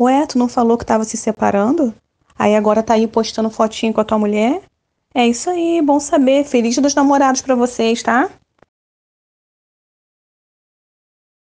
Ué, tu não falou que tava se separando? Aí agora tá aí postando fotinho com a tua mulher? É isso aí, bom saber. Feliz dos namorados para vocês, tá?